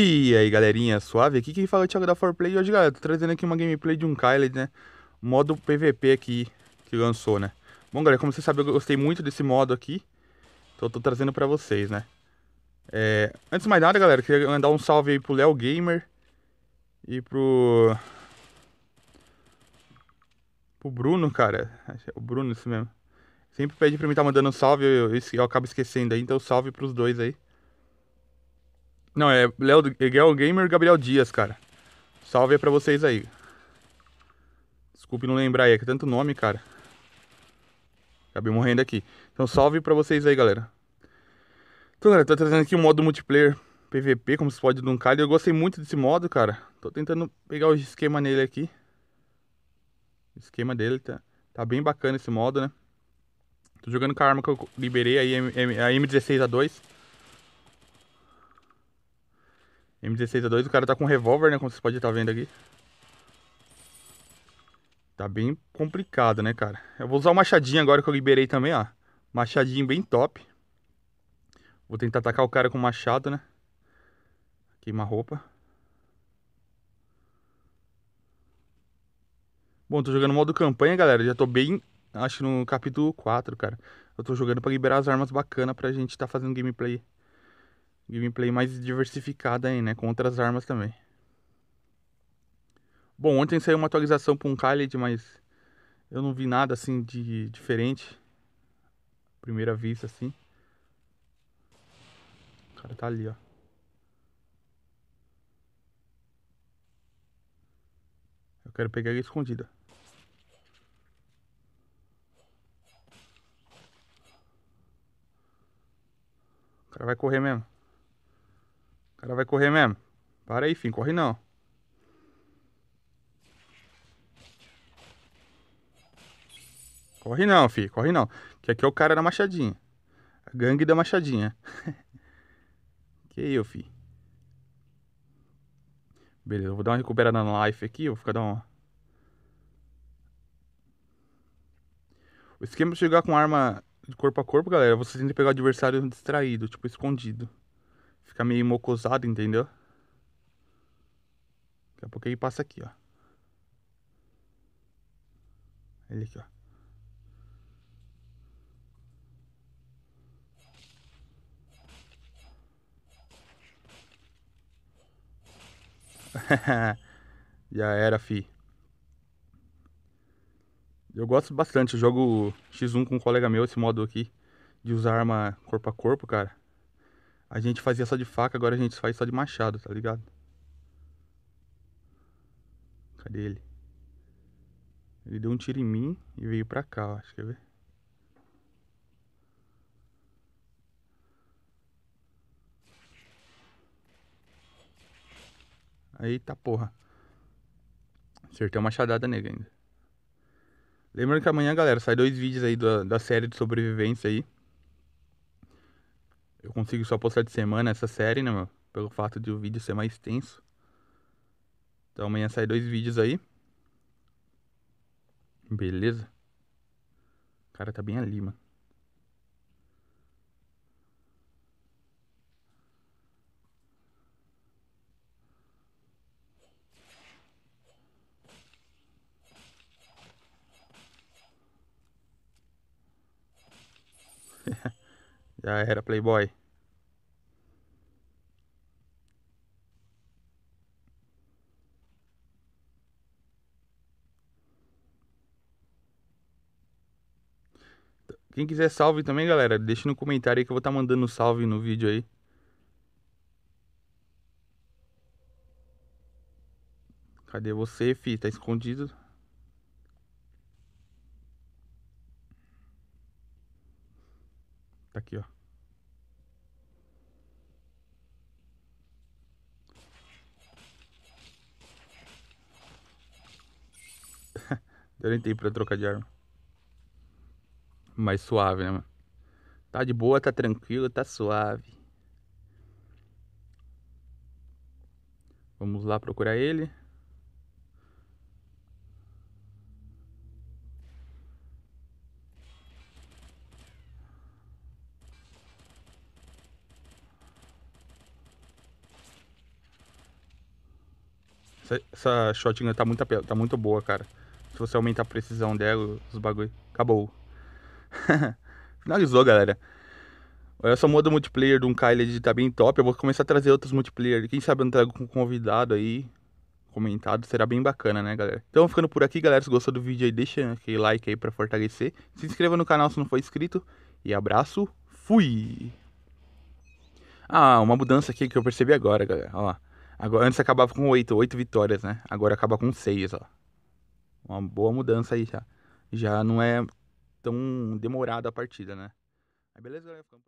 E aí galerinha, suave aqui, quem fala é o Thiago da 4Play e hoje galera, tô trazendo aqui uma gameplay de um Kylie, né, modo PVP aqui, que lançou, né Bom galera, como vocês sabem eu gostei muito desse modo aqui, então tô trazendo pra vocês, né é... Antes de mais nada galera, queria mandar um salve aí pro Léo Gamer e pro... Pro Bruno, cara, o Bruno isso mesmo Sempre pede pra mim estar tá mandando um salve, eu, eu, eu acabo esquecendo aí, então salve pros dois aí não, é Léo Gamer Gabriel Dias, cara. Salve para pra vocês aí. Desculpe não lembrar aí, é que é tanto nome, cara. Acabei morrendo aqui. Então salve pra vocês aí, galera. Então, galera, tô trazendo aqui o um modo multiplayer PVP, como se pode de um calho. Eu gostei muito desse modo, cara. Tô tentando pegar o esquema nele aqui. O esquema dele tá, tá bem bacana esse modo, né? Tô jogando com a arma que eu liberei, aí, a M16A2. M16A2, o cara tá com revólver, né? Como vocês podem estar vendo aqui. Tá bem complicado, né, cara? Eu vou usar o machadinho agora que eu liberei também, ó. Machadinho bem top. Vou tentar atacar o cara com o machado, né? Queima a roupa. Bom, tô jogando modo campanha, galera. Já tô bem, acho, no capítulo 4, cara. Eu tô jogando pra liberar as armas bacana pra gente tá fazendo gameplay gameplay mais diversificada aí, né? Com outras armas também. Bom, ontem saiu uma atualização para um Khaled, mas eu não vi nada assim de diferente. Primeira vista, assim. O cara tá ali, ó. Eu quero pegar ele escondida. O cara vai correr mesmo. O cara vai correr mesmo. Para aí, fim, corre não. Corre não, fi, corre não. Que aqui é o cara da machadinha. A gangue da machadinha. que eu, fi. Beleza, eu vou dar uma recuperada na life aqui, vou ficar dando uma... O esquema de chegar com arma de corpo a corpo, galera, você tem que pegar o adversário distraído, tipo, escondido. Fica meio mocosado, entendeu? Daqui a pouco ele passa aqui, ó. Ele aqui, ó. Já era, fi. Eu gosto bastante, eu jogo X1 com um colega meu, esse modo aqui, de usar arma corpo a corpo, cara. A gente fazia só de faca, agora a gente faz só de machado, tá ligado? Cadê ele? Ele deu um tiro em mim e veio pra cá, acho que ver. Eita porra. Acertei uma machadada nega ainda. Lembrando que amanhã, galera, sai dois vídeos aí da, da série de sobrevivência aí eu consigo só postar de semana essa série, né, meu? Pelo fato de o vídeo ser mais extenso. Então amanhã sai dois vídeos aí. Beleza? O cara tá bem ali, mano. Já era, Playboy. Quem quiser salve também, galera, deixa no comentário aí que eu vou estar tá mandando salve no vídeo aí. Cadê você, fi? Tá escondido? Tá aqui, ó. Deu nem tempo pra trocar de arma mais suave, né, mano? Tá de boa, tá tranquilo, tá suave. Vamos lá procurar ele. Essa, shotinha shotgun tá muito, tá muito boa, cara. Se você aumentar a precisão dela, os bagulho... Acabou. Finalizou, galera. Essa moda multiplayer do um Kyle tá bem top. Eu vou começar a trazer outros multiplayer. Quem sabe eu não trago com um convidado aí. Comentado. Será bem bacana, né, galera? Então, ficando por aqui, galera. Se gostou do vídeo aí, deixa aquele like aí pra fortalecer. Se inscreva no canal se não for inscrito. E abraço. Fui! Ah, uma mudança aqui que eu percebi agora, galera. Ó Agora, antes acabava com 8, oito vitórias, né? Agora acaba com 6, ó. Uma boa mudança aí já. Já não é tão demorado a partida, né? Aí beleza, galera, ficamos...